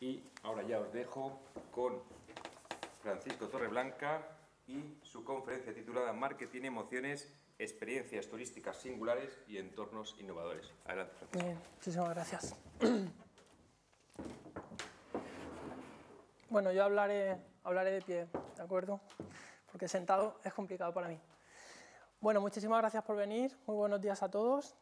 Y ahora ya os dejo con Francisco Torreblanca y su conferencia titulada Marketing, Emociones, Experiencias Turísticas Singulares y Entornos Innovadores. Adelante, Francisco. Bien, muchísimas gracias. Bueno, yo hablaré, hablaré de pie, ¿de acuerdo? Porque sentado es complicado para mí. Bueno, muchísimas gracias por venir. Muy buenos días a todos.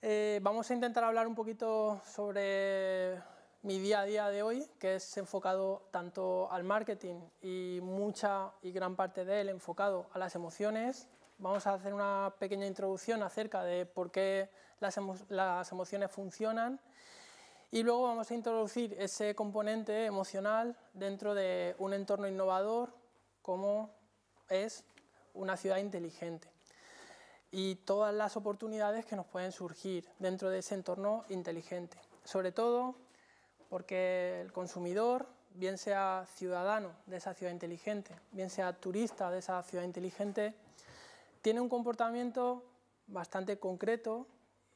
Eh, vamos a intentar hablar un poquito sobre mi día a día de hoy, que es enfocado tanto al marketing y mucha y gran parte de él enfocado a las emociones. Vamos a hacer una pequeña introducción acerca de por qué las, emociones funcionan y luego vamos a introducir ese componente emocional dentro de un entorno innovador como es una ciudad inteligente y todas las oportunidades que nos pueden surgir dentro de ese entorno inteligente. Sobre todo, porque el consumidor, bien sea ciudadano de esa ciudad inteligente, bien sea turista de esa ciudad inteligente, tiene un comportamiento bastante concreto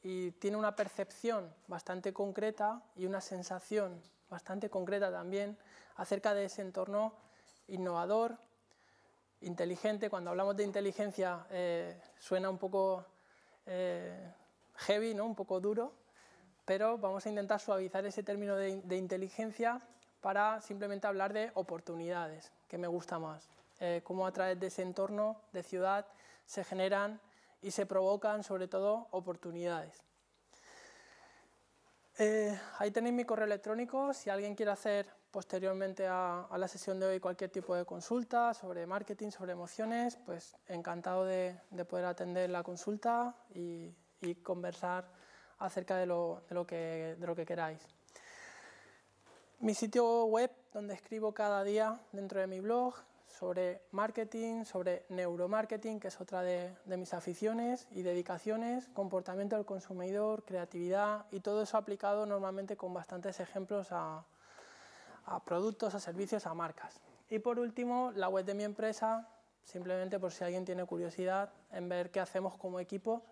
y tiene una percepción bastante concreta y una sensación bastante concreta también acerca de ese entorno innovador, inteligente. Cuando hablamos de inteligencia eh, suena un poco eh, heavy, ¿no? un poco duro, pero vamos a intentar suavizar ese término de, inteligencia para simplemente hablar de oportunidades, que me gusta más. Eh, cómo a través de ese entorno de ciudad se generan y se provocan sobre todo oportunidades. Eh, ahí tenéis mi correo electrónico, si alguien quiere hacer posteriormente a, la sesión de hoy cualquier tipo de consulta sobre marketing, sobre emociones, pues encantado de, poder atender la consulta y conversar acerca de lo, que, queráis. Mi sitio web donde escribo cada día dentro de mi blog sobre marketing, sobre neuromarketing, que es otra de, mis aficiones y dedicaciones, comportamiento del consumidor, creatividad y todo eso aplicado normalmente con bastantes ejemplos a, productos, a servicios, a marcas. Y por último, la web de mi empresa, simplemente por si alguien tiene curiosidad en ver qué hacemos como equipo,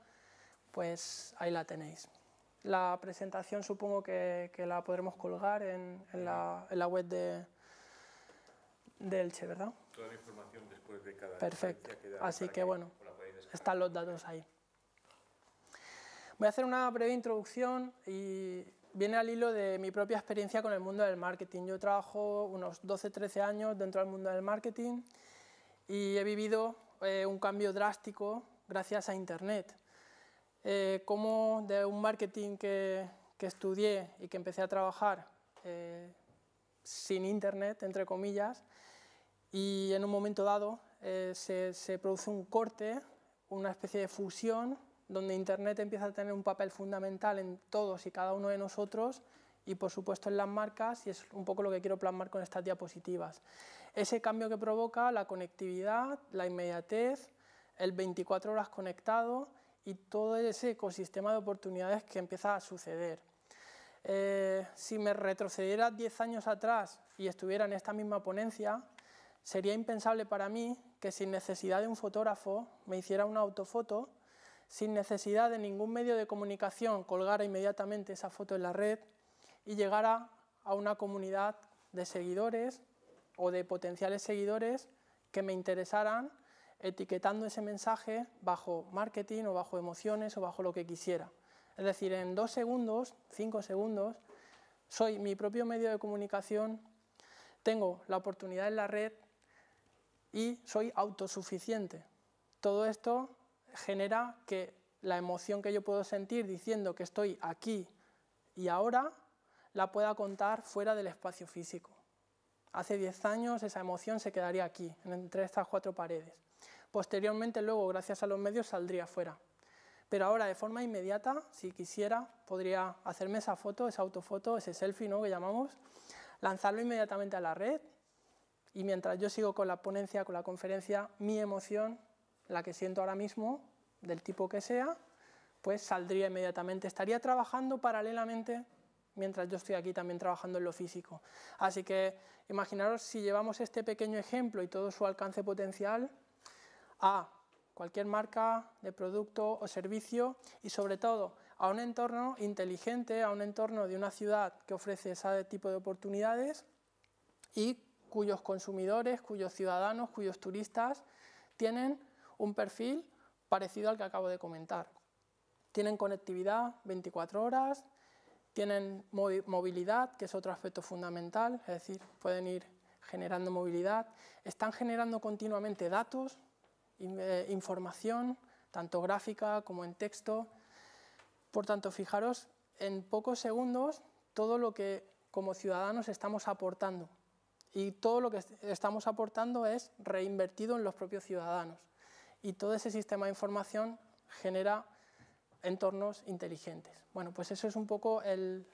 pues ahí la tenéis. La presentación supongo que, la podremos colgar en, la, web de, Elche, ¿verdad? Toda la información después de cada... Perfecto. Así que, bueno, están los datos ahí. Voy a hacer una breve introducción y viene al hilo de mi propia experiencia con el mundo del marketing. Yo trabajo unos 12-13 años dentro del mundo del marketing y he vivido eh, un cambio drástico gracias a Internet. Eh, como de un marketing que, que, estudié y que empecé a trabajar eh, sin internet, entre comillas, y en un momento dado eh, se, se produce un corte, una especie de fusión, donde internet empieza a tener un papel fundamental en todos y cada uno de nosotros y por supuesto en las marcas y es un poco lo que quiero plasmar con estas diapositivas. Ese cambio que provoca la conectividad, la inmediatez, el 24 horas conectado y todo ese ecosistema de oportunidades que empieza a suceder. Eh, si me retrocediera 10 años atrás y estuviera en esta misma ponencia, sería impensable para mí que sin necesidad de un fotógrafo me hiciera una autofoto, sin necesidad de ningún medio de comunicación colgara inmediatamente esa foto en la red y llegara a una comunidad de seguidores o de potenciales seguidores que me interesaran etiquetando ese mensaje bajo marketing o bajo emociones o bajo lo que quisiera. Es decir, en dos segundos, cinco segundos, soy mi propio medio de comunicación, tengo la oportunidad en la red y soy autosuficiente. Todo esto genera que la emoción que yo puedo sentir diciendo que estoy aquí y ahora la pueda contar fuera del espacio físico. Hace diez años esa emoción se quedaría aquí, entre estas cuatro paredes. Posteriormente, luego, gracias a los medios, saldría fuera. Pero ahora, de forma inmediata, si quisiera, podría hacerme esa foto, esa autofoto, ese selfie ¿no? que llamamos, lanzarlo inmediatamente a la red y mientras yo sigo con la ponencia, con la conferencia, mi emoción, la que siento ahora mismo, del tipo que sea, pues saldría inmediatamente. Estaría trabajando paralelamente mientras yo estoy aquí también trabajando en lo físico. Así que imaginaros si llevamos este pequeño ejemplo y todo su alcance potencial a cualquier marca de producto o servicio y sobre todo a un entorno inteligente, a un entorno de una ciudad que ofrece ese tipo de oportunidades y cuyos consumidores, cuyos ciudadanos, cuyos turistas tienen un perfil parecido al que acabo de comentar. Tienen conectividad 24 horas, tienen movilidad, que es otro aspecto fundamental, es decir, pueden ir generando movilidad, están generando continuamente datos, eh, información, tanto gráfica como en texto. Por tanto, fijaros, en pocos segundos, todo lo que como ciudadanos estamos aportando. Y todo lo que estamos aportando es reinvertido en los propios ciudadanos. Y todo ese sistema de información genera entornos inteligentes. Bueno, pues eso es un poco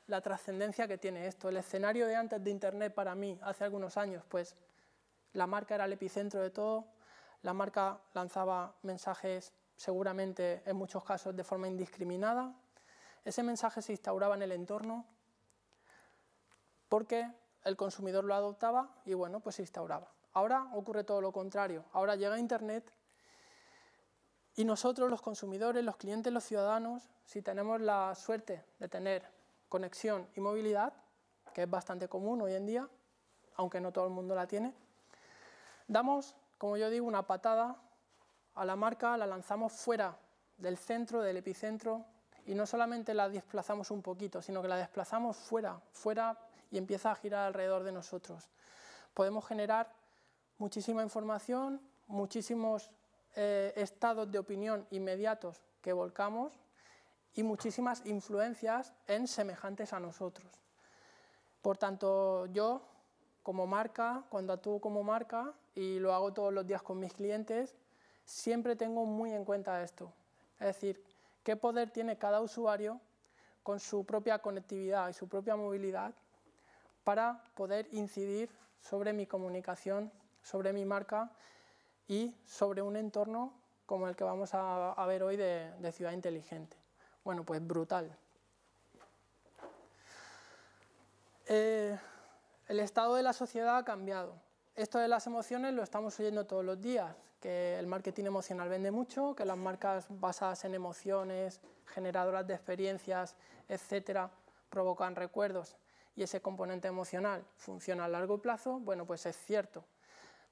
la trascendencia que tiene esto. El escenario de antes de Internet para mí, hace algunos años, pues la marca era el epicentro de todo, la marca lanzaba mensajes seguramente en muchos casos de forma indiscriminada. Ese mensaje se instauraba en el entorno porque el consumidor lo adoptaba y bueno, pues se instauraba. Ahora ocurre todo lo contrario. Ahora llega Internet y nosotros, los consumidores, los clientes, los ciudadanos, si tenemos la suerte de tener conexión y movilidad, que es bastante común hoy en día, aunque no todo el mundo la tiene, damos como yo digo, una patada a la marca, la lanzamos fuera del centro, del epicentro, y no solamente la desplazamos un poquito, sino que la desplazamos fuera, fuera y empieza a girar alrededor de nosotros. Podemos generar muchísima información, muchísimos eh, estados de opinión inmediatos que volcamos y muchísimas influencias en semejantes a nosotros. Por tanto, yo como marca, cuando actúo como marca, y lo hago todos los días con mis clientes, siempre tengo muy en cuenta esto. Es decir, qué poder tiene cada usuario con su propia conectividad y su propia movilidad para poder incidir sobre mi comunicación, sobre mi marca y sobre un entorno como el que vamos a, ver hoy de, ciudad inteligente. Bueno, pues brutal. Eh, el estado de la sociedad ha cambiado esto de las emociones lo estamos oyendo todos los días, que el marketing emocional vende mucho, que las marcas basadas en emociones, generadoras de experiencias, etcétera, provocan recuerdos y ese componente emocional funciona a largo plazo, bueno, pues es cierto.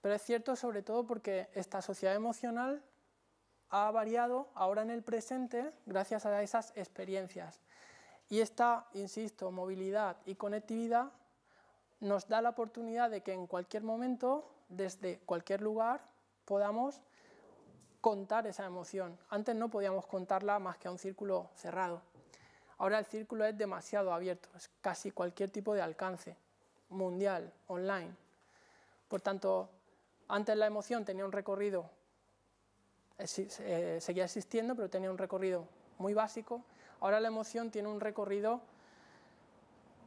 Pero es cierto sobre todo porque esta sociedad emocional ha variado ahora en el presente gracias a esas experiencias. Y esta, insisto, movilidad y conectividad nos da la oportunidad de que en cualquier momento, desde cualquier lugar, podamos contar esa emoción. Antes no podíamos contarla más que a un círculo cerrado. Ahora el círculo es demasiado abierto, es casi cualquier tipo de alcance, mundial, online. Por tanto, antes la emoción tenía un recorrido, eh, seguía existiendo, pero tenía un recorrido muy básico. Ahora la emoción tiene un recorrido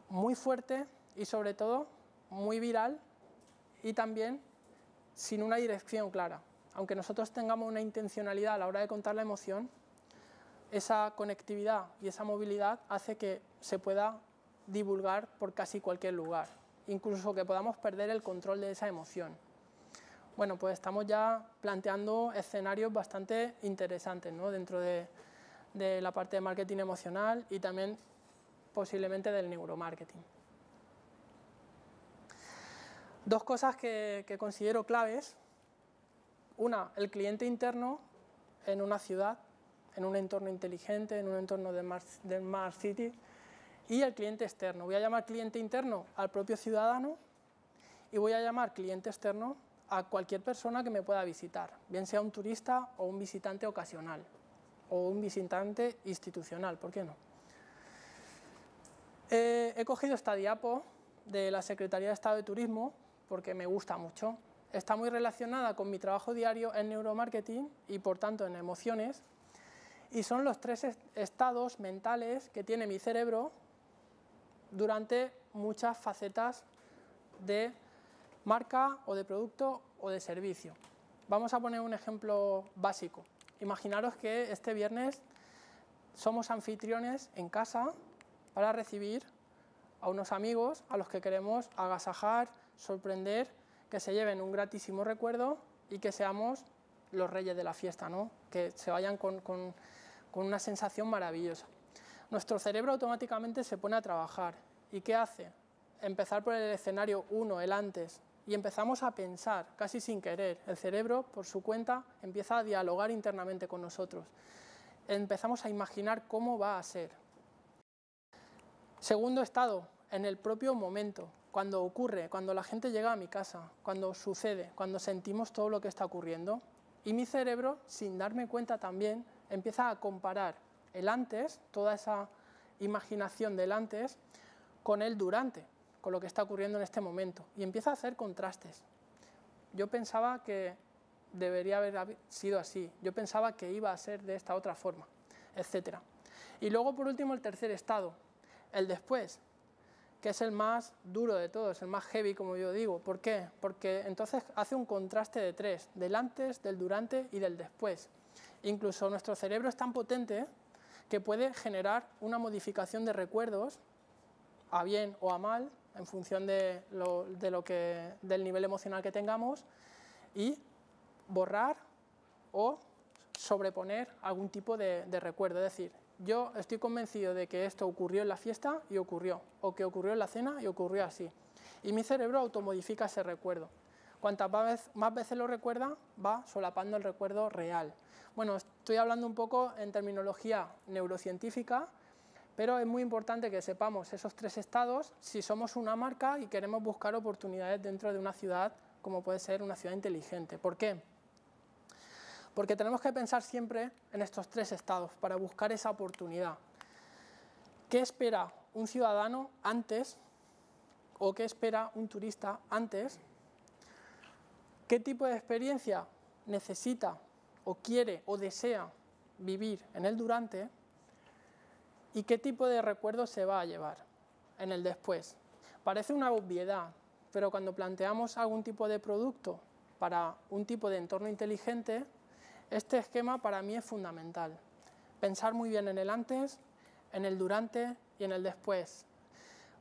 muy fuerte, y sobre todo muy viral y también sin una dirección clara. Aunque nosotros tengamos una intencionalidad a la hora de contar la emoción, esa conectividad y esa movilidad hace que se pueda divulgar por casi cualquier lugar, incluso que podamos perder el control de esa emoción. Bueno, pues estamos ya planteando escenarios bastante interesantes ¿no? dentro de, de la parte de marketing emocional y también posiblemente del neuromarketing. Dos cosas que, considero claves. Una, el cliente interno en una ciudad, en un entorno inteligente, en un entorno de Smart, City, y el cliente externo. Voy a llamar cliente interno al propio ciudadano y voy a llamar cliente externo a cualquier persona que me pueda visitar, bien sea un turista o un visitante ocasional o un visitante institucional, ¿por qué no? Eh, he cogido esta diapo de la Secretaría de Estado de Turismo porque me gusta mucho. Está muy relacionada con mi trabajo diario en neuromarketing y por tanto en emociones. Y son los tres estados mentales que tiene mi cerebro durante muchas facetas de marca o de producto o de servicio. Vamos a poner un ejemplo básico. Imaginaros que este viernes somos anfitriones en casa para recibir a unos amigos a los que queremos agasajar, sorprender, que se lleven un gratísimo recuerdo y que seamos los reyes de la fiesta, que se vayan con, con una sensación maravillosa. Nuestro cerebro automáticamente se pone a trabajar. ¿Y qué hace? Empezar por el escenario 1, el antes, y empezamos a pensar, casi sin querer. El cerebro, por su cuenta, empieza a dialogar internamente con nosotros. Empezamos a imaginar cómo va a ser. Segundo estado, en el propio momento cuando ocurre, cuando la gente llega a mi casa, cuando sucede, cuando sentimos todo lo que está ocurriendo. Y mi cerebro, sin darme cuenta también, empieza a comparar el antes, toda esa imaginación del antes, con el durante, con lo que está ocurriendo en este momento. Y empieza a hacer contrastes. Yo pensaba que debería haber sido así, yo pensaba que iba a ser de esta otra forma, etc. Y luego, por último, el tercer estado, el después, que es el más duro de todos, el más heavy, como yo digo. ¿Por qué? Porque entonces hace un contraste de tres, del antes, del durante y del después. Incluso nuestro cerebro es tan potente que puede generar una modificación de recuerdos, a bien o a mal, en función de lo, que, del nivel emocional que tengamos, y borrar o sobreponer algún tipo de, de recuerdo. Es decir, yo estoy convencido de que esto ocurrió en la fiesta y ocurrió, o que ocurrió en la cena y ocurrió así. Y mi cerebro automodifica ese recuerdo. Cuantas más veces lo recuerda, va solapando el recuerdo real. Bueno, estoy hablando un poco en terminología neurocientífica, pero es muy importante que sepamos esos tres estados si somos una marca y queremos buscar oportunidades dentro de una ciudad como puede ser una ciudad inteligente. ¿Por qué? Porque tenemos que pensar siempre en estos tres estados para buscar esa oportunidad. ¿Qué espera un ciudadano antes o qué espera un turista antes? ¿Qué tipo de experiencia necesita o quiere o desea vivir en el durante? ¿Y qué tipo de recuerdos se va a llevar en el después? Parece una obviedad, pero cuando planteamos algún tipo de producto para un tipo de entorno inteligente, este esquema para mí es fundamental. Pensar muy bien en el antes, en el durante y en el después.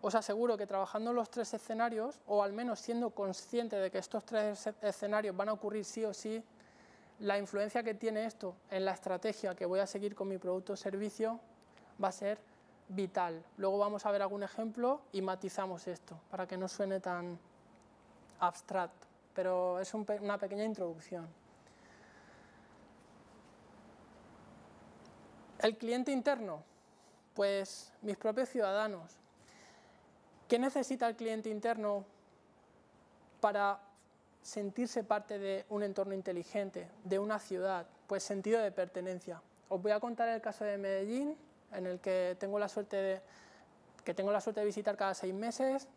Os aseguro que trabajando los tres escenarios, o al menos siendo consciente de que estos tres escenarios van a ocurrir sí o sí, la influencia que tiene esto en la estrategia que voy a seguir con mi producto o servicio va a ser vital. Luego vamos a ver algún ejemplo y matizamos esto para que no suene tan abstracto, pero es una pequeña introducción. El cliente interno, pues mis propios ciudadanos. ¿Qué necesita el cliente interno para sentirse parte de un entorno inteligente, de una ciudad? Pues sentido de pertenencia. Os voy a contar el caso de Medellín, en el que tengo la suerte de, que tengo la suerte de visitar cada seis meses.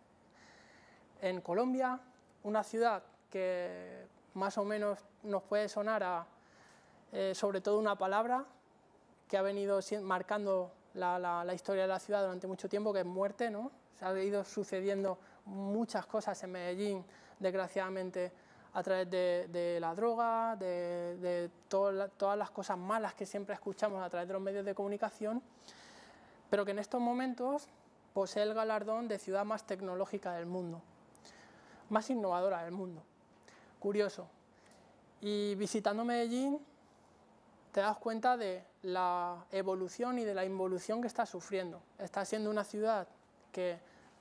En Colombia, una ciudad que más o menos nos puede sonar a, eh, sobre todo, una palabra, que ha venido marcando la, historia de la ciudad durante mucho tiempo, que es muerte. ¿no? Se han ido sucediendo muchas cosas en Medellín, desgraciadamente, a través de, la droga, de, todas las cosas malas que siempre escuchamos a través de los medios de comunicación, pero que en estos momentos posee el galardón de ciudad más tecnológica del mundo, más innovadora del mundo. Curioso. Y visitando Medellín te das cuenta de la evolución y de la involución que está sufriendo. Está siendo una ciudad que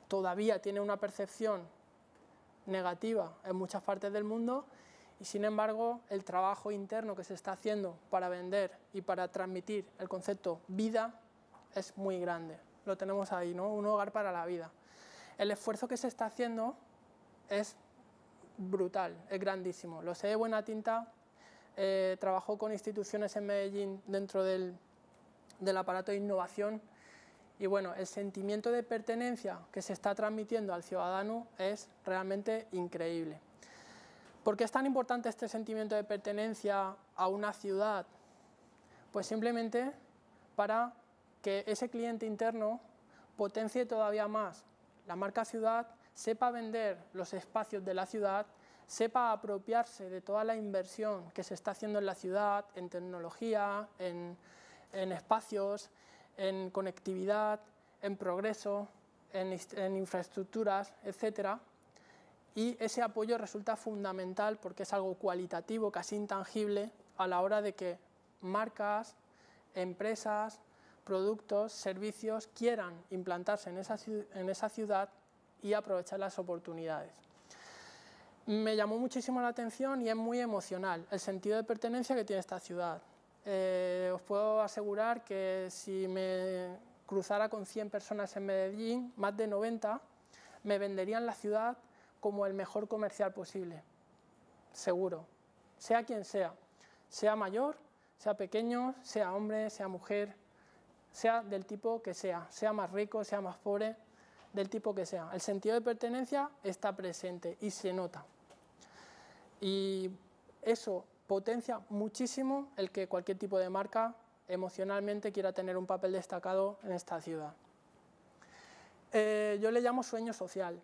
todavía tiene una percepción negativa en muchas partes del mundo y sin embargo el trabajo interno que se está haciendo para vender y para transmitir el concepto vida es muy grande. Lo tenemos ahí, ¿no? Un hogar para la vida. El esfuerzo que se está haciendo es brutal, es grandísimo. Lo sé de buena tinta eh, trabajó con instituciones en Medellín dentro del, aparato de innovación y bueno, el sentimiento de pertenencia que se está transmitiendo al ciudadano es realmente increíble. ¿Por qué es tan importante este sentimiento de pertenencia a una ciudad? Pues simplemente para que ese cliente interno potencie todavía más la marca ciudad, sepa vender los espacios de la ciudad sepa apropiarse de toda la inversión que se está haciendo en la ciudad, en tecnología, en, espacios, en conectividad, en progreso, en, infraestructuras, etc. Y ese apoyo resulta fundamental porque es algo cualitativo, casi intangible, a la hora de que marcas, empresas, productos, servicios quieran implantarse en esa ciudad y aprovechar las oportunidades me llamó muchísimo la atención y es muy emocional el sentido de pertenencia que tiene esta ciudad. Eh, os puedo asegurar que si me cruzara con 100 personas en Medellín, más de 90, me venderían la ciudad como el mejor comercial posible, seguro, sea quien sea, sea mayor, sea pequeño, sea hombre, sea mujer, sea del tipo que sea, sea más rico, sea más pobre del tipo que sea. El sentido de pertenencia está presente y se nota. Y eso potencia muchísimo el que cualquier tipo de marca emocionalmente quiera tener un papel destacado en esta ciudad. Eh, yo le llamo sueño social.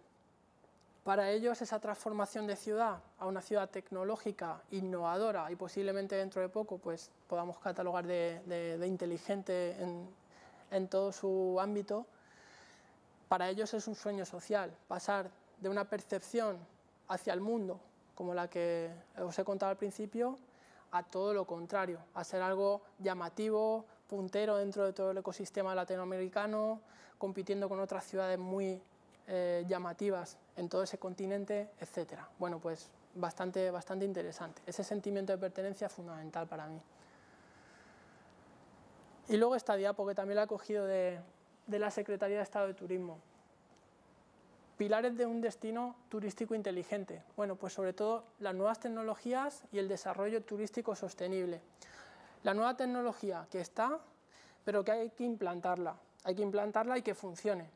Para ellos esa transformación de ciudad a una ciudad tecnológica, innovadora y posiblemente dentro de poco pues, podamos catalogar de, inteligente en todo su ámbito, para ellos es un sueño social, pasar de una percepción hacia el mundo, como la que os he contado al principio, a todo lo contrario, a ser algo llamativo, puntero dentro de todo el ecosistema latinoamericano, compitiendo con otras ciudades muy eh, llamativas en todo ese continente, etc. Bueno, pues bastante, bastante interesante. Ese sentimiento de pertenencia es fundamental para mí. Y luego esta diapo que también la he cogido de, de la Secretaría de Estado de Turismo. Pilares de un destino turístico inteligente. Bueno, pues sobre todo las nuevas tecnologías y el desarrollo turístico sostenible. La nueva tecnología que está, pero que hay que implantarla. Hay que implantarla y que funcione.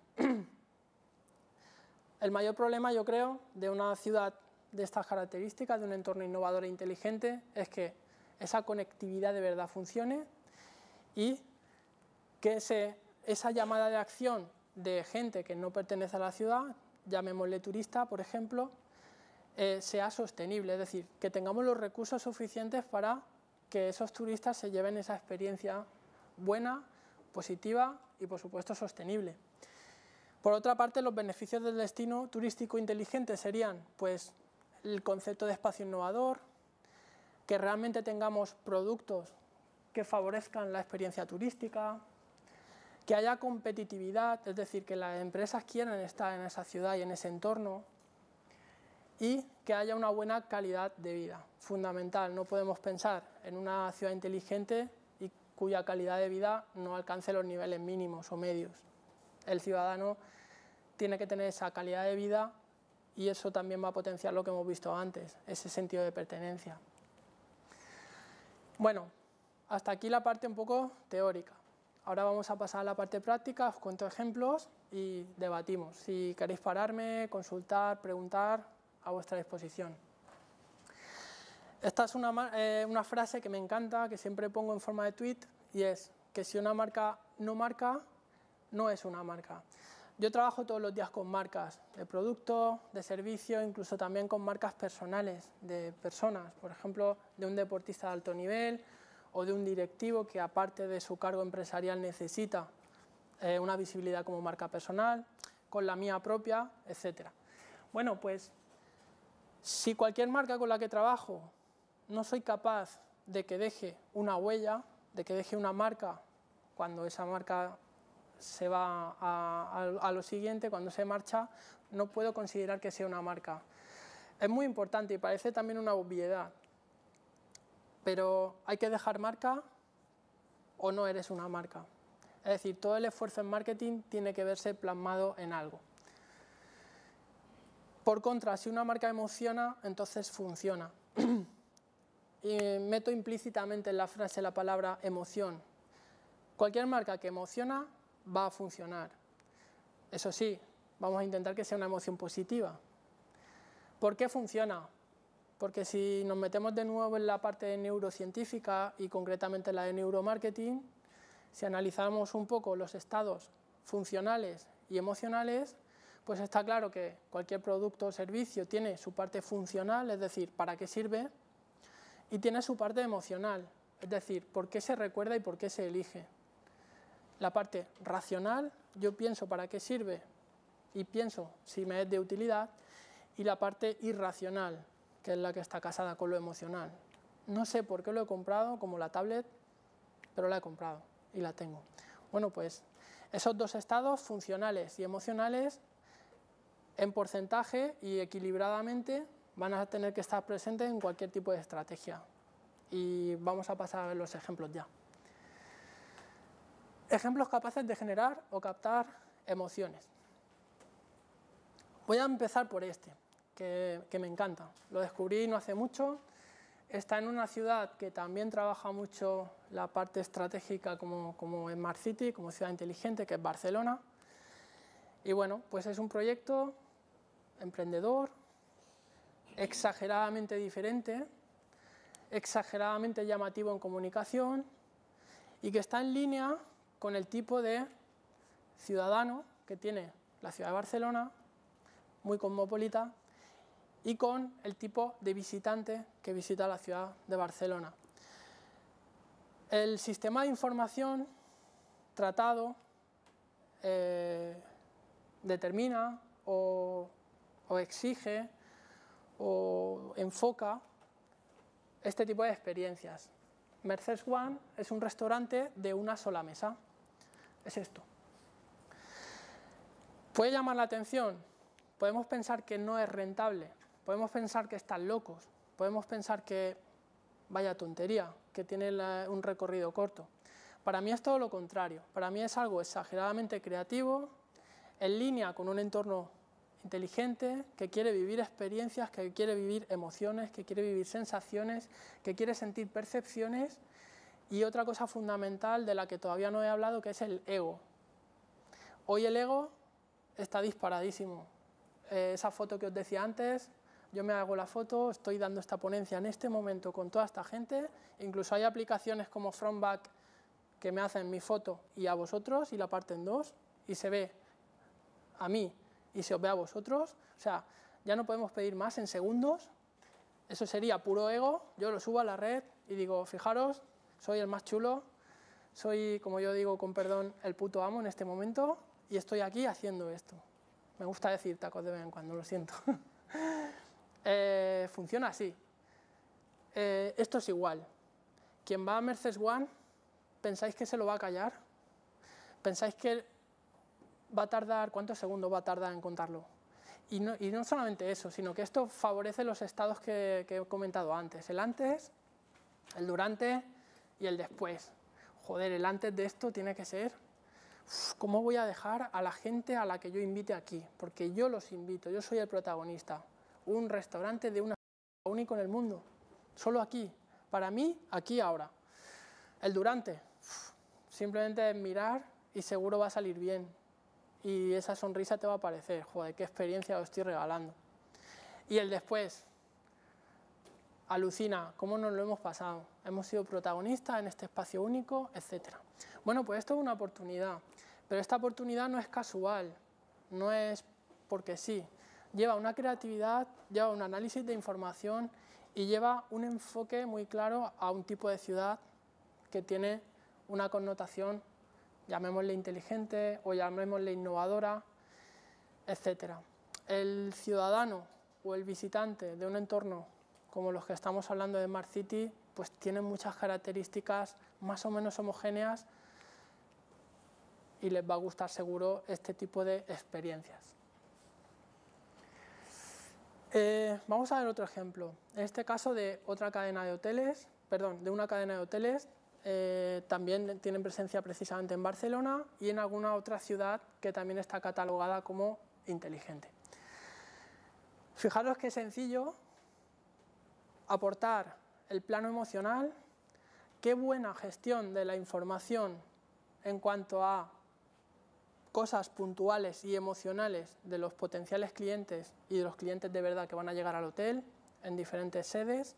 El mayor problema, yo creo, de una ciudad de estas características, de un entorno innovador e inteligente, es que esa conectividad de verdad funcione y que se esa llamada de acción de gente que no pertenece a la ciudad, llamémosle turista, por ejemplo, eh, sea sostenible, es decir, que tengamos los recursos suficientes para que esos turistas se lleven esa experiencia buena, positiva y, por supuesto, sostenible. Por otra parte, los beneficios del destino turístico inteligente serían pues, el concepto de espacio innovador, que realmente tengamos productos que favorezcan la experiencia turística, que haya competitividad, es decir, que las empresas quieran estar en esa ciudad y en ese entorno, y que haya una buena calidad de vida. Fundamental, no podemos pensar en una ciudad inteligente y cuya calidad de vida no alcance los niveles mínimos o medios. El ciudadano tiene que tener esa calidad de vida y eso también va a potenciar lo que hemos visto antes, ese sentido de pertenencia. Bueno, hasta aquí la parte un poco teórica. Ahora vamos a pasar a la parte práctica, os cuento ejemplos y debatimos. Si queréis pararme, consultar, preguntar, a vuestra disposición. Esta es eh, una, frase que me encanta, que siempre pongo en forma de tweet, y es que si una marca no marca, no es una marca. Yo trabajo todos los días con marcas de producto, de servicio, incluso también con marcas personales de personas, por ejemplo, de un deportista de alto nivel o de un directivo que aparte de su cargo empresarial necesita eh, una visibilidad como marca personal, con la mía propia, etc. Bueno, pues si cualquier marca con la que trabajo no soy capaz de que deje una huella, de que deje una marca cuando esa marca se va a, lo siguiente, cuando se marcha, no puedo considerar que sea una marca. Es muy importante y parece también una obviedad, pero hay que dejar marca o no eres una marca. Es decir, todo el esfuerzo en marketing tiene que verse plasmado en algo. Por contra, si una marca emociona, entonces funciona. y meto implícitamente en la frase la palabra emoción. Cualquier marca que emociona va a funcionar. Eso sí, vamos a intentar que sea una emoción positiva. ¿Por qué funciona? Porque si nos metemos de nuevo en la parte neurocientífica y concretamente la de neuromarketing, si analizamos un poco los estados funcionales y emocionales, pues está claro que cualquier producto o servicio tiene su parte funcional, es decir, para qué sirve, y tiene su parte emocional, es decir, por qué se recuerda y por qué se elige. La parte racional, yo pienso para qué sirve y pienso si me es de utilidad, y la parte irracional, que es la que está casada con lo emocional. No sé por qué lo he comprado, como la tablet, pero la he comprado y la tengo. Bueno, pues esos dos estados funcionales y emocionales en porcentaje y equilibradamente van a tener que estar presentes en cualquier tipo de estrategia. Y vamos a pasar a ver los ejemplos ya. Ejemplos capaces de generar o captar emociones. Voy a empezar por este que, me encanta. Lo descubrí no hace mucho. Está en una ciudad que también trabaja mucho la parte estratégica como, como Smart City, como ciudad inteligente, que es Barcelona. Y bueno, pues es un proyecto emprendedor, exageradamente diferente, exageradamente llamativo en comunicación y que está en línea con el tipo de ciudadano que tiene la ciudad de Barcelona, muy cosmopolita, y con el tipo de visitante que visita la ciudad de Barcelona. El sistema de información tratado eh, determina o, o exige o enfoca este tipo de experiencias. Mercedes One es un restaurante de una sola mesa. Es esto. Puede llamar la atención. Podemos pensar que no es rentable, Podemos pensar que están locos, podemos pensar que vaya tontería, que tiene un recorrido corto. Para mí es todo lo contrario, para mí es algo exageradamente creativo, en línea con un entorno inteligente, que quiere vivir experiencias, que quiere vivir emociones, que quiere vivir sensaciones, que quiere sentir percepciones y otra cosa fundamental de la que todavía no he hablado que es el ego. Hoy el ego está disparadísimo. Eh, esa foto que os decía antes, yo me hago la foto, estoy dando esta ponencia en este momento con toda esta gente, incluso hay aplicaciones como Frontback que me hacen mi foto y a vosotros y la parten dos y se ve a mí y se os ve a vosotros, o sea, ya no podemos pedir más en segundos, eso sería puro ego, yo lo subo a la red y digo, fijaros, soy el más chulo, soy, como yo digo con perdón, el puto amo en este momento y estoy aquí haciendo esto. Me gusta decir tacos de vez cuando, lo siento. Eh, funciona así. Eh, esto es igual. Quien va a Mercedes One, ¿pensáis que se lo va a callar? ¿Pensáis que va a tardar, cuántos segundos va a tardar en contarlo? Y no, solamente eso, sino que esto favorece los estados que, que he comentado antes. El antes, el durante y el después. Joder, el antes de esto tiene que ser ¿cómo voy a dejar a la gente a la que yo invite aquí? Porque yo los invito, yo soy el protagonista un restaurante de una único en el mundo, solo aquí, para mí, aquí ahora. El durante, simplemente mirar y seguro va a salir bien. Y esa sonrisa te va a aparecer, joder, qué experiencia os estoy regalando. Y el después, alucina, cómo nos lo hemos pasado, hemos sido protagonistas en este espacio único, etc. Bueno, pues esto es una oportunidad, pero esta oportunidad no es casual, no es porque sí, lleva una creatividad, lleva un análisis de información y lleva un enfoque muy claro a un tipo de ciudad que tiene una connotación, llamémosle inteligente o llamémosle innovadora, etc. El ciudadano o el visitante de un entorno como los que estamos hablando de Smart City, pues tiene muchas características más o menos homogéneas y les va a gustar seguro este tipo de experiencias. Eh, vamos a ver otro ejemplo. En este caso de otra cadena de hoteles, perdón, de una cadena de hoteles, eh, también tienen presencia precisamente en Barcelona y en alguna otra ciudad que también está catalogada como inteligente. Fijaros qué sencillo aportar el plano emocional, qué buena gestión de la información en cuanto a cosas puntuales y emocionales de los potenciales clientes y de los clientes de verdad que van a llegar al hotel en diferentes sedes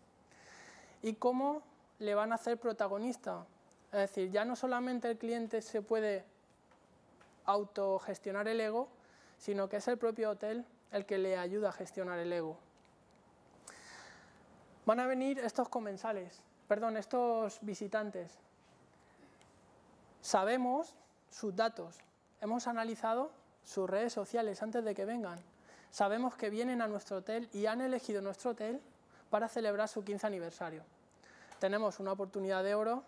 y cómo le van a hacer protagonista. Es decir, ya no solamente el cliente se puede autogestionar el ego, sino que es el propio hotel el que le ayuda a gestionar el ego. Van a venir estos comensales, perdón, estos visitantes. Sabemos sus datos, Hemos analizado sus redes sociales antes de que vengan. Sabemos que vienen a nuestro hotel y han elegido nuestro hotel para celebrar su 15 aniversario. Tenemos una oportunidad de oro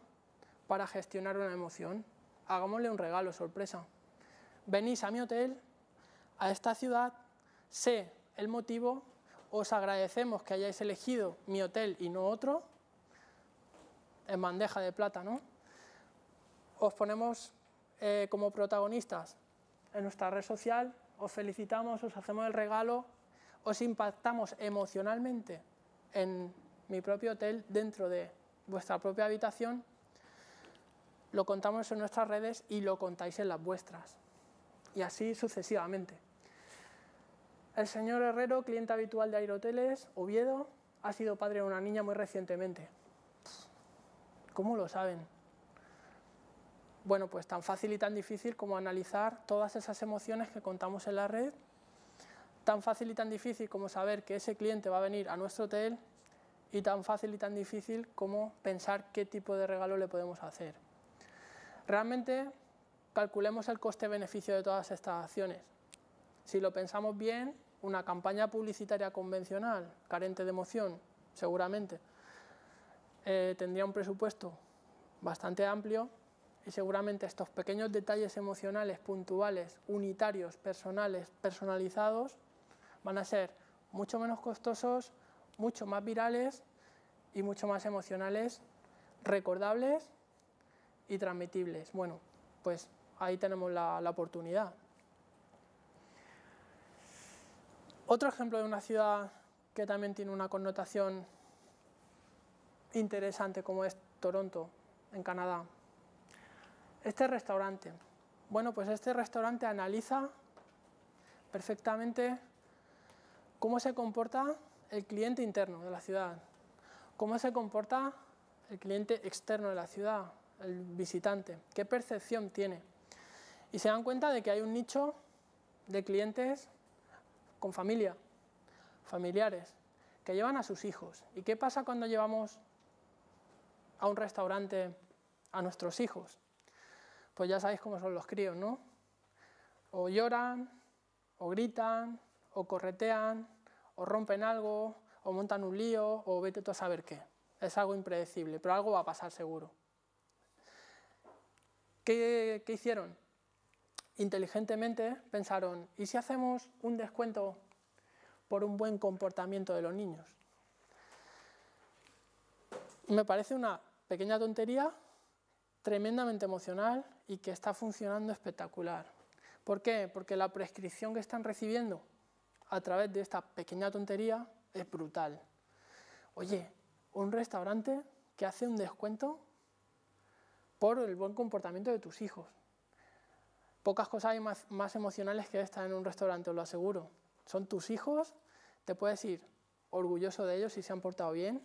para gestionar una emoción. Hagámosle un regalo, sorpresa. Venís a mi hotel, a esta ciudad, sé el motivo, os agradecemos que hayáis elegido mi hotel y no otro, en bandeja de plata, ¿no? Os ponemos eh, como protagonistas en nuestra red social, os felicitamos, os hacemos el regalo, os impactamos emocionalmente en mi propio hotel, dentro de vuestra propia habitación, lo contamos en nuestras redes y lo contáis en las vuestras. Y así sucesivamente. El señor Herrero, cliente habitual de Aeroteles, Oviedo, ha sido padre de una niña muy recientemente. ¿Cómo lo saben? bueno, pues tan fácil y tan difícil como analizar todas esas emociones que contamos en la red, tan fácil y tan difícil como saber que ese cliente va a venir a nuestro hotel y tan fácil y tan difícil como pensar qué tipo de regalo le podemos hacer. Realmente calculemos el coste-beneficio de todas estas acciones. Si lo pensamos bien, una campaña publicitaria convencional, carente de emoción, seguramente, eh, tendría un presupuesto bastante amplio y seguramente estos pequeños detalles emocionales, puntuales, unitarios, personales, personalizados, van a ser mucho menos costosos, mucho más virales y mucho más emocionales, recordables y transmitibles. Bueno, pues ahí tenemos la, la oportunidad. Otro ejemplo de una ciudad que también tiene una connotación interesante como es Toronto, en Canadá. Este restaurante. Bueno, pues este restaurante analiza perfectamente cómo se comporta el cliente interno de la ciudad, cómo se comporta el cliente externo de la ciudad, el visitante, qué percepción tiene. Y se dan cuenta de que hay un nicho de clientes con familia, familiares, que llevan a sus hijos. ¿Y qué pasa cuando llevamos a un restaurante a nuestros hijos? pues ya sabéis cómo son los críos, ¿no? O lloran, o gritan, o corretean, o rompen algo, o montan un lío, o vete tú a saber qué. Es algo impredecible, pero algo va a pasar seguro. ¿Qué, qué hicieron? Inteligentemente pensaron, ¿y si hacemos un descuento por un buen comportamiento de los niños? Me parece una pequeña tontería, tremendamente emocional, y que está funcionando espectacular. ¿Por qué? Porque la prescripción que están recibiendo a través de esta pequeña tontería es brutal. Oye, un restaurante que hace un descuento por el buen comportamiento de tus hijos. Pocas cosas hay más, emocionales que estar en un restaurante, os lo aseguro. Son tus hijos, te puedes ir orgulloso de ellos si se han portado bien,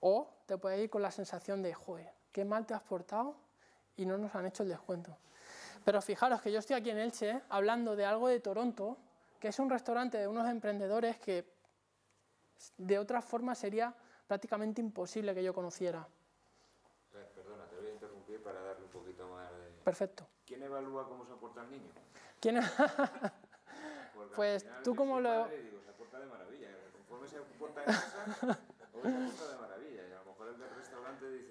o te puedes ir con la sensación de, joder, qué mal te has portado y no nos han hecho el descuento. Pero fijaros que yo estoy aquí en Elche ¿eh? hablando de algo de Toronto, que es un restaurante de unos emprendedores que de otra forma sería prácticamente imposible que yo conociera. Eh, perdona, te voy a interrumpir para darle un poquito más de... Perfecto. ¿Quién evalúa cómo se aporta el niño? pues tú como lo... Padre, digo, se aporta de maravilla. Conforme se aporta en casa,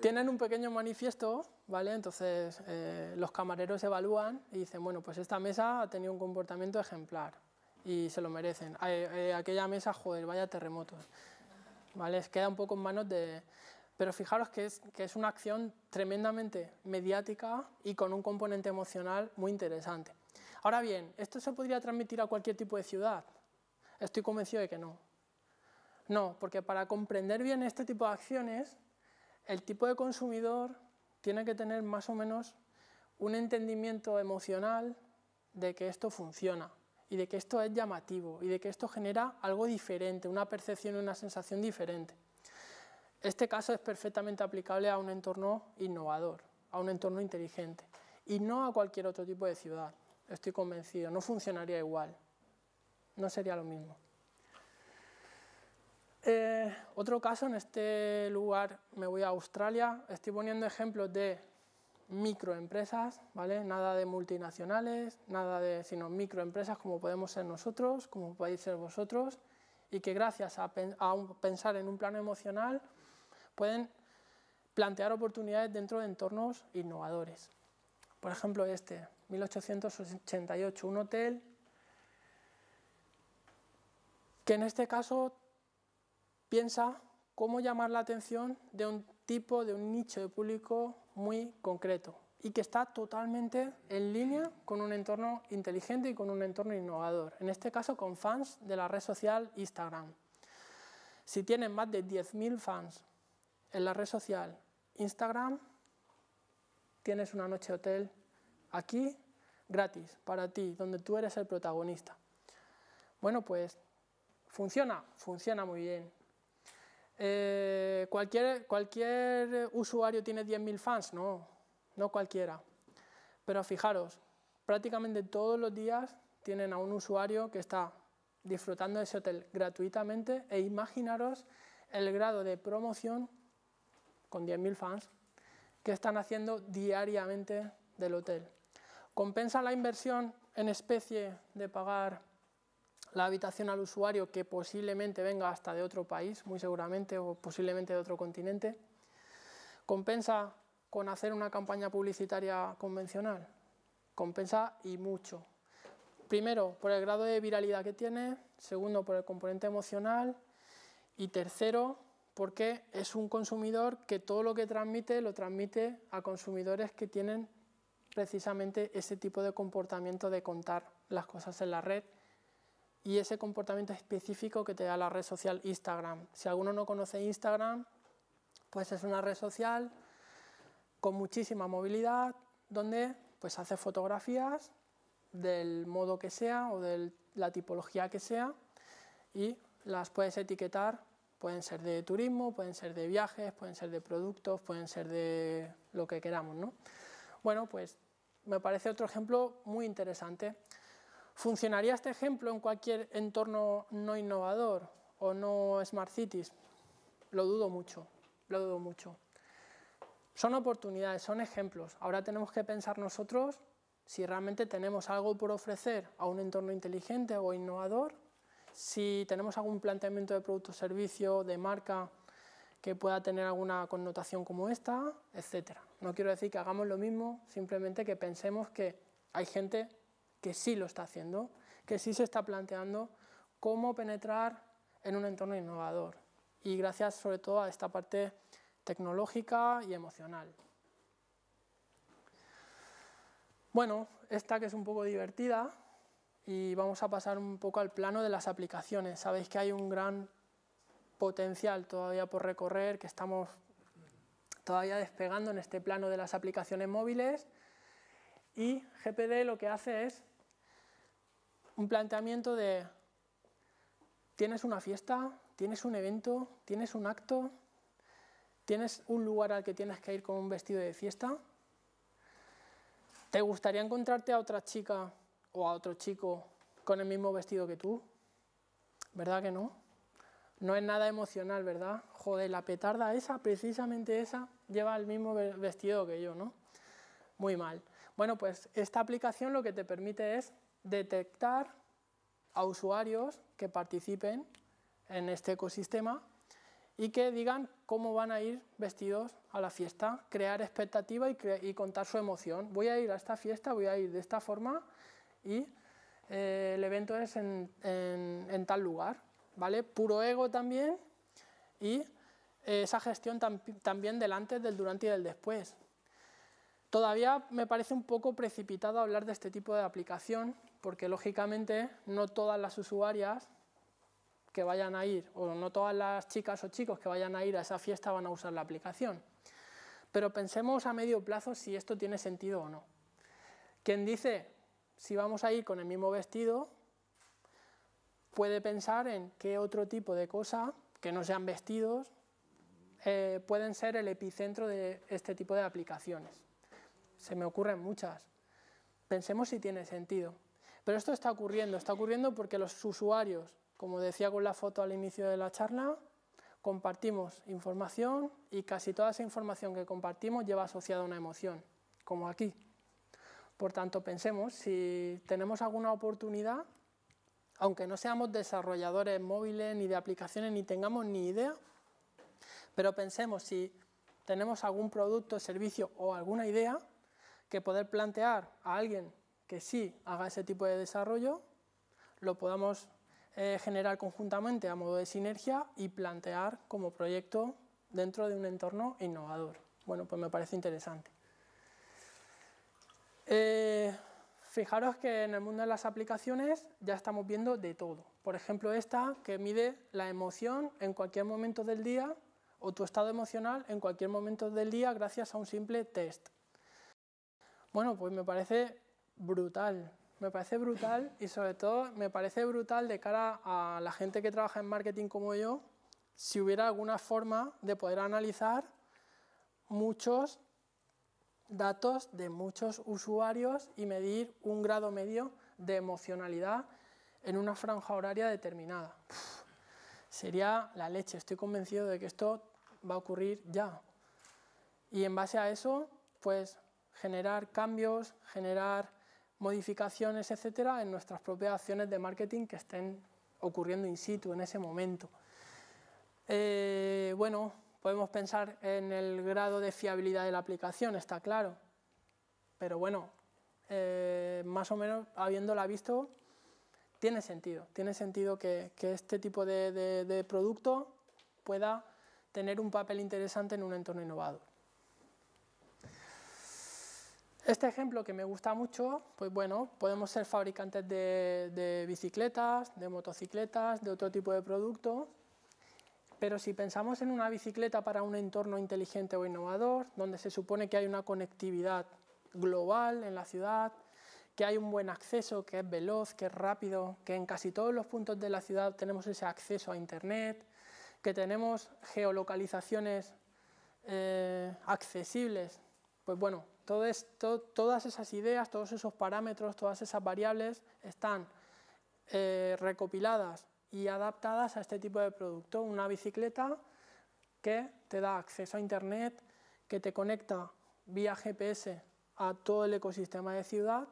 Tienen un pequeño manifiesto, ¿vale? Entonces eh, los camareros evalúan y dicen, bueno, pues esta mesa ha tenido un comportamiento ejemplar y se lo merecen. Eh, aquella mesa, joder, vaya terremoto. ¿Vale? Queda un poco en manos de... Pero fijaros que es, que es una acción tremendamente mediática y con un componente emocional muy interesante. Ahora bien, ¿esto se podría transmitir a cualquier tipo de ciudad? Estoy convencido de que no. No, porque para comprender bien este tipo de acciones el tipo de consumidor tiene que tener más o menos un entendimiento emocional de que esto funciona y de que esto es llamativo y de que esto genera algo diferente, una percepción, una sensación diferente. Este caso es perfectamente aplicable a un entorno innovador, a un entorno inteligente y no a cualquier otro tipo de ciudad. Estoy convencido, no funcionaría igual, no sería lo mismo. Eh, otro caso, en este lugar me voy a Australia, estoy poniendo ejemplos de microempresas, ¿vale? Nada de multinacionales, nada de, sino microempresas como podemos ser nosotros, como podéis ser vosotros, y que gracias a, pensar en un plano emocional pueden plantear oportunidades dentro de entornos innovadores. Por ejemplo, este, 1888, un hotel que en este caso piensa cómo llamar la atención de un tipo, de un nicho de público muy concreto y que está totalmente en línea con un entorno inteligente y con un entorno innovador, en este caso con fans de la red social Instagram. Si tienes más de 10.000 fans en la red social Instagram, tienes una noche hotel aquí gratis para ti, donde tú eres el protagonista. Bueno, pues funciona, funciona muy bien. Eh, cualquier, cualquier usuario tiene 10.000 fans, no, no cualquiera. Pero fijaros, prácticamente todos los días tienen a un usuario que está disfrutando de ese hotel gratuitamente e imaginaros el grado de promoción con 10.000 fans que están haciendo diariamente del hotel. ¿Compensa la inversión en especie de pagar la habitación al usuario que posiblemente venga hasta de otro país, muy seguramente, o posiblemente de otro continente. ¿Compensa con hacer una campaña publicitaria convencional? Compensa y mucho. Primero, por el grado de viralidad que tiene, segundo, por el componente emocional y tercero, porque es un consumidor que todo lo que transmite lo transmite a consumidores que tienen precisamente ese tipo de comportamiento de contar las cosas en la red y ese comportamiento específico que te da la red social Instagram. Si alguno no conoce Instagram, pues es una red social con muchísima movilidad donde pues hace fotografías del modo que sea o de la tipología que sea y las puedes etiquetar, pueden ser de turismo, pueden ser de viajes, pueden ser de productos, pueden ser de lo que queramos, ¿no? Bueno, pues me parece otro ejemplo muy interesante. ¿Funcionaría este ejemplo en cualquier entorno no innovador o no Smart Cities? Lo dudo mucho, lo dudo mucho. Son oportunidades, son ejemplos. Ahora tenemos que pensar nosotros si realmente tenemos algo por ofrecer a un entorno inteligente o innovador, si tenemos algún planteamiento de producto servicio, de marca, que pueda tener alguna connotación como esta, etc. No quiero decir que hagamos lo mismo, simplemente que pensemos que hay gente que sí lo está haciendo, que sí se está planteando cómo penetrar en un entorno innovador y gracias sobre todo a esta parte tecnológica y emocional. Bueno, esta que es un poco divertida y vamos a pasar un poco al plano de las aplicaciones. Sabéis que hay un gran potencial todavía por recorrer, que estamos todavía despegando en este plano de las aplicaciones móviles y GPD lo que hace es un planteamiento de, tienes una fiesta, tienes un evento, tienes un acto, tienes un lugar al que tienes que ir con un vestido de fiesta, ¿te gustaría encontrarte a otra chica o a otro chico con el mismo vestido que tú? ¿Verdad que no? No es nada emocional, ¿verdad? Joder, la petarda esa, precisamente esa, lleva el mismo vestido que yo, ¿no? Muy mal. Bueno, pues esta aplicación lo que te permite es detectar a usuarios que participen en este ecosistema y que digan cómo van a ir vestidos a la fiesta, crear expectativa y, contar su emoción. Voy a ir a esta fiesta, voy a ir de esta forma y eh, el evento es en, tal lugar. ¿vale? Puro ego también y eh, esa gestión también del antes, del durante y del después. Todavía me parece un poco precipitado hablar de este tipo de aplicación porque lógicamente no todas las usuarias que vayan a ir, o no todas las chicas o chicos que vayan a ir a esa fiesta van a usar la aplicación. Pero pensemos a medio plazo si esto tiene sentido o no. Quien dice si vamos a ir con el mismo vestido, puede pensar en qué otro tipo de cosa, que no sean vestidos, eh, pueden ser el epicentro de este tipo de aplicaciones. Se me ocurren muchas. Pensemos si tiene sentido. Pero esto está ocurriendo, está ocurriendo porque los usuarios, como decía con la foto al inicio de la charla, compartimos información y casi toda esa información que compartimos lleva asociada una emoción, como aquí. Por tanto, pensemos si tenemos alguna oportunidad, aunque no seamos desarrolladores móviles ni de aplicaciones ni tengamos ni idea, pero pensemos si tenemos algún producto, servicio o alguna idea que poder plantear a alguien que sí haga ese tipo de desarrollo, lo podamos eh, generar conjuntamente a modo de sinergia y plantear como proyecto dentro de un entorno innovador. Bueno, pues me parece interesante. Eh, fijaros que en el mundo de las aplicaciones ya estamos viendo de todo. Por ejemplo, esta que mide la emoción en cualquier momento del día o tu estado emocional en cualquier momento del día gracias a un simple test. Bueno, pues me parece brutal. Me parece brutal y sobre todo me parece brutal de cara a la gente que trabaja en marketing como yo, si hubiera alguna forma de poder analizar muchos datos de muchos usuarios y medir un grado medio de emocionalidad en una franja horaria determinada. sería la leche, estoy convencido de que esto va a ocurrir ya. Y en base a eso, pues generar cambios, generar modificaciones, etcétera, en nuestras propias acciones de marketing que estén ocurriendo in situ en ese momento. Eh, bueno, podemos pensar en el grado de fiabilidad de la aplicación, está claro, pero bueno, eh, más o menos habiéndola visto, tiene sentido, tiene sentido que, este tipo de, de producto pueda tener un papel interesante en un entorno innovador. Este ejemplo que me gusta mucho, pues bueno, podemos ser fabricantes de, bicicletas, de motocicletas, de otro tipo de producto, pero si pensamos en una bicicleta para un entorno inteligente o innovador, donde se supone que hay una conectividad global en la ciudad, que hay un buen acceso, que es veloz, que es rápido, que en casi todos los puntos de la ciudad tenemos ese acceso a Internet, que tenemos geolocalizaciones eh, accesibles, pues bueno, todas esas ideas, todos esos parámetros, todas esas variables están eh, recopiladas y adaptadas a este tipo de producto. Una bicicleta que te da acceso a Internet, que te conecta vía GPS a todo el ecosistema de ciudad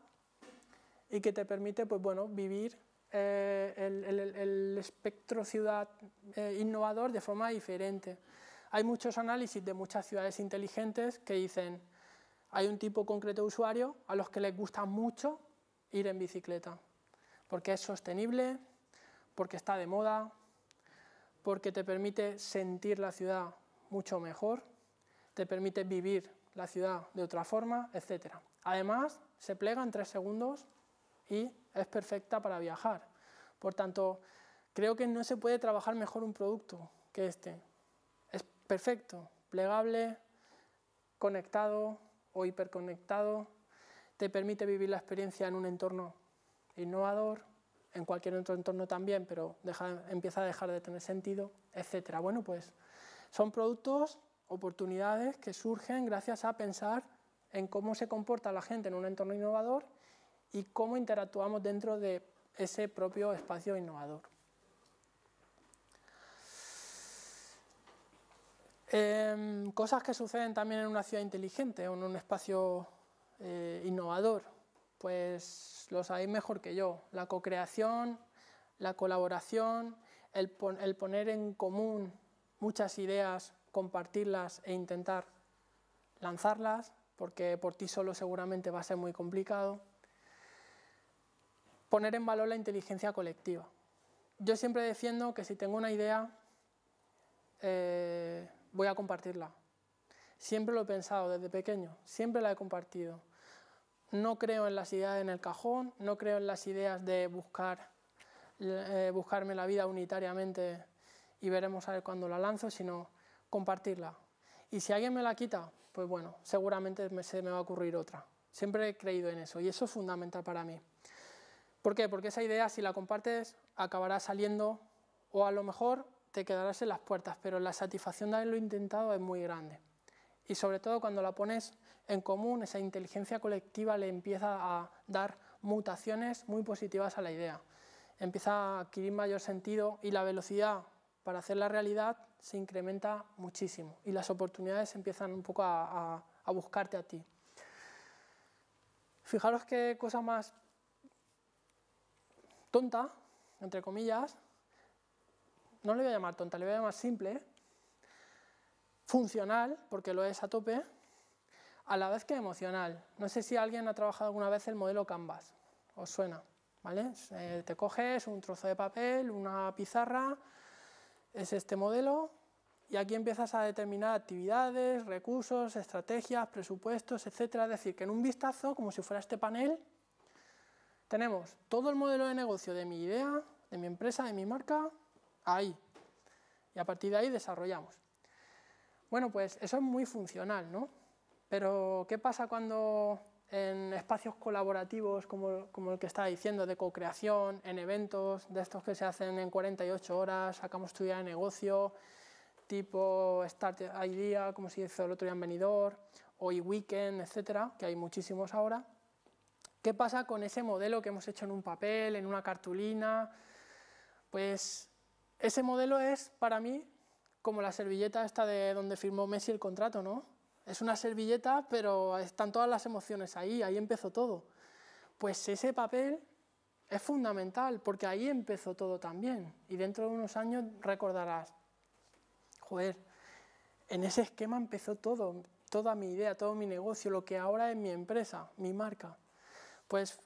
y que te permite pues, bueno, vivir eh, el, espectro ciudad eh, innovador de forma diferente. Hay muchos análisis de muchas ciudades inteligentes que dicen hay un tipo concreto de usuario a los que les gusta mucho ir en bicicleta, porque es sostenible, porque está de moda, porque te permite sentir la ciudad mucho mejor, te permite vivir la ciudad de otra forma, etc. Además, se plega en tres segundos y es perfecta para viajar. Por tanto, creo que no se puede trabajar mejor un producto que este. Es perfecto, plegable, conectado, o hiperconectado, te permite vivir la experiencia en un entorno innovador, en cualquier otro entorno también, pero empieza a dejar de tener sentido, etcétera. Bueno, pues son productos, oportunidades que surgen gracias a pensar en cómo se comporta la gente en un entorno innovador y cómo interactuamos dentro de ese propio espacio innovador. Em, cosas que suceden también en una ciudad inteligente o en un espacio eh, innovador, pues lo sabéis mejor que yo. La co-creación, la colaboración, el, poner en común muchas ideas, compartirlas e intentar lanzarlas, porque por ti solo seguramente va a ser muy complicado. Poner en valor la inteligencia colectiva. Yo siempre defiendo que si tengo una idea, eh, voy a compartirla. Siempre lo he pensado desde pequeño, siempre la he compartido. No creo en las ideas en el cajón, no creo en las ideas de buscar, eh, buscarme la vida unitariamente y veremos a ver cuándo la lanzo, sino compartirla. Y si alguien me la quita, pues bueno, seguramente se me va a ocurrir otra. Siempre he creído en eso y eso es fundamental para mí. ¿Por qué? Porque esa idea, si la compartes, acabará saliendo o a lo mejor te quedarás en las puertas, pero la satisfacción de haberlo intentado es muy grande. Y sobre todo cuando la pones en común, esa inteligencia colectiva le empieza a dar mutaciones muy positivas a la idea. Empieza a adquirir mayor sentido y la velocidad para hacer la realidad se incrementa muchísimo y las oportunidades empiezan un poco a, buscarte a ti. Fijaros qué cosa más tonta, entre comillas, no le voy a llamar tonta, le voy a llamar simple, funcional, porque lo es a tope, a la vez que emocional. No sé si alguien ha trabajado alguna vez el modelo Canvas, os suena, ¿vale? Eh, te coges un trozo de papel, una pizarra, es este modelo, y aquí empiezas a determinar actividades, recursos, estrategias, presupuestos, etcétera. Es decir, que en un vistazo, como si fuera este panel, tenemos todo el modelo de negocio de mi idea, de mi empresa, de mi marca, ahí. Y a partir de ahí desarrollamos. Bueno, pues eso es muy funcional, ¿no? Pero ¿qué pasa cuando en espacios colaborativos como, el que estaba diciendo, de co-creación, en eventos de estos que se hacen en 48 horas, sacamos tu idea de negocio, tipo Start Idea, como se hizo el otro día en venidor, o weekend etcétera, que hay muchísimos ahora, ¿Qué pasa con ese modelo que hemos hecho en un papel, en una cartulina? Pues ese modelo es, para mí, como la servilleta esta de donde firmó Messi el contrato, ¿no? Es una servilleta, pero están todas las emociones ahí, ahí empezó todo. Pues ese papel es fundamental, porque ahí empezó todo también. Y dentro de unos años recordarás, joder, en ese esquema empezó todo, toda mi idea, todo mi negocio, lo que ahora es mi empresa, mi marca. Pues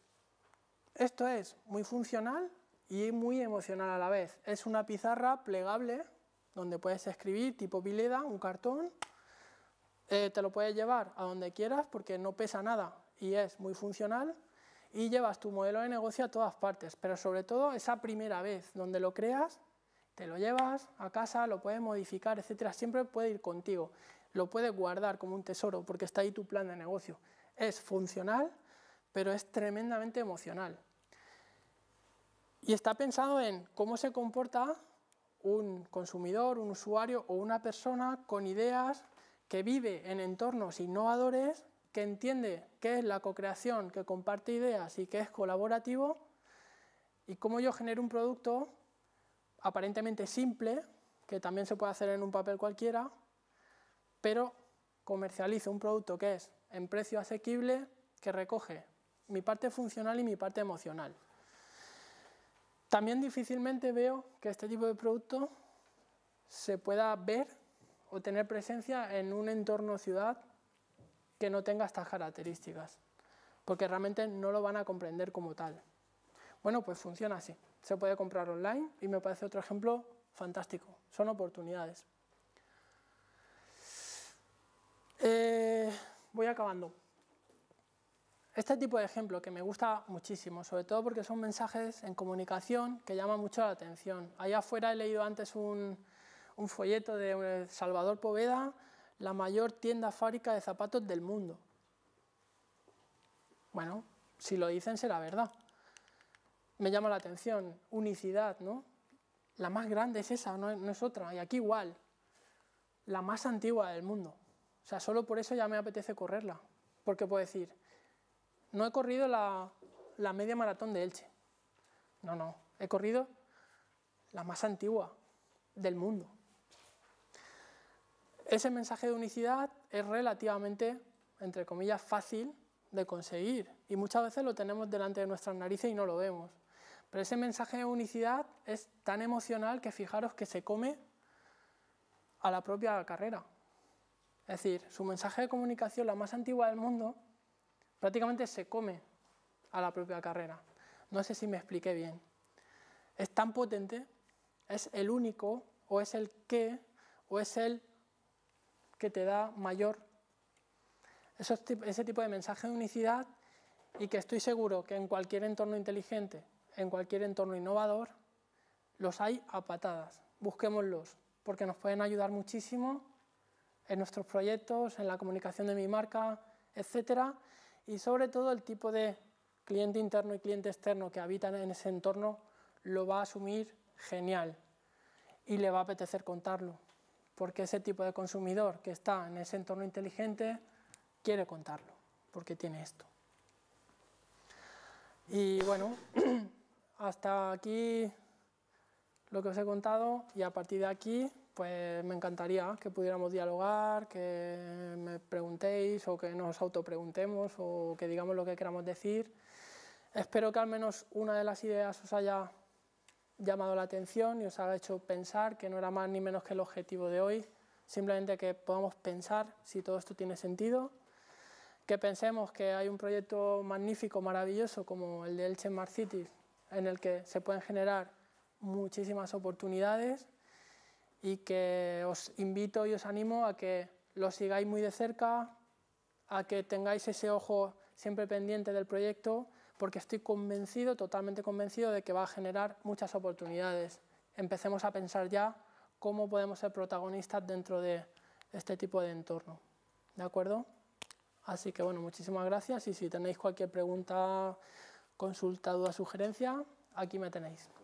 esto es muy funcional y muy emocional a la vez. Es una pizarra plegable donde puedes escribir tipo vileda, un cartón. Eh, te lo puedes llevar a donde quieras porque no pesa nada y es muy funcional y llevas tu modelo de negocio a todas partes, pero sobre todo esa primera vez donde lo creas, te lo llevas a casa, lo puedes modificar, etcétera, siempre puede ir contigo. Lo puedes guardar como un tesoro porque está ahí tu plan de negocio. Es funcional, pero es tremendamente emocional. Y está pensado en cómo se comporta un consumidor, un usuario o una persona con ideas que vive en entornos innovadores, que entiende qué es la cocreación, que comparte ideas y que es colaborativo, y cómo yo genero un producto aparentemente simple, que también se puede hacer en un papel cualquiera, pero comercializo un producto que es en precio asequible, que recoge mi parte funcional y mi parte emocional. También difícilmente veo que este tipo de producto se pueda ver o tener presencia en un entorno ciudad que no tenga estas características, porque realmente no lo van a comprender como tal. Bueno, pues funciona así. Se puede comprar online y me parece otro ejemplo fantástico. Son oportunidades. Eh, voy acabando. Este tipo de ejemplo que me gusta muchísimo, sobre todo porque son mensajes en comunicación que llaman mucho la atención. Allá afuera he leído antes un, folleto de Salvador Poveda, la mayor tienda fábrica de zapatos del mundo. Bueno, si lo dicen será verdad. Me llama la atención, unicidad, ¿no? La más grande es esa, no, no es otra, y aquí igual, la más antigua del mundo. O sea, solo por eso ya me apetece correrla, porque puedo decir, no he corrido la, media maratón de Elche. No, no, he corrido la más antigua del mundo. Ese mensaje de unicidad es relativamente, entre comillas, fácil de conseguir y muchas veces lo tenemos delante de nuestras narices y no lo vemos. Pero ese mensaje de unicidad es tan emocional que fijaros que se come a la propia carrera. Es decir, su mensaje de comunicación, la más antigua del mundo, prácticamente se come a la propia carrera. No sé si me expliqué bien. Es tan potente, es el único, o es el que, o es el que te da mayor. ese tipo de mensaje de unicidad y que estoy seguro que en cualquier entorno inteligente, en cualquier entorno innovador, los hay a patadas. Busquémoslos, porque nos pueden ayudar muchísimo en nuestros proyectos, en la comunicación de mi marca, etcétera y sobre todo el tipo de cliente interno y cliente externo que habitan en ese entorno lo va a asumir genial y le va a apetecer contarlo, porque ese tipo de consumidor que está en ese entorno inteligente quiere contarlo, porque tiene esto. Y bueno, hasta aquí lo que os he contado y a partir de aquí pues me encantaría que pudiéramos dialogar, que me preguntéis o que nos autopreguntemos o que digamos lo que queramos decir. Espero que al menos una de las ideas os haya llamado la atención y os haya hecho pensar que no era más ni menos que el objetivo de hoy, simplemente que podamos pensar si todo esto tiene sentido, que pensemos que hay un proyecto magnífico, maravilloso como el de Elche Mar Cities, en el que se pueden generar muchísimas oportunidades y que os invito y os animo a que lo sigáis muy de cerca, a que tengáis ese ojo siempre pendiente del proyecto, porque estoy convencido, totalmente convencido, de que va a generar muchas oportunidades. Empecemos a pensar ya cómo podemos ser protagonistas dentro de este tipo de entorno. ¿De acuerdo? Así que bueno, muchísimas gracias y si tenéis cualquier pregunta, consulta, duda, sugerencia, aquí me tenéis.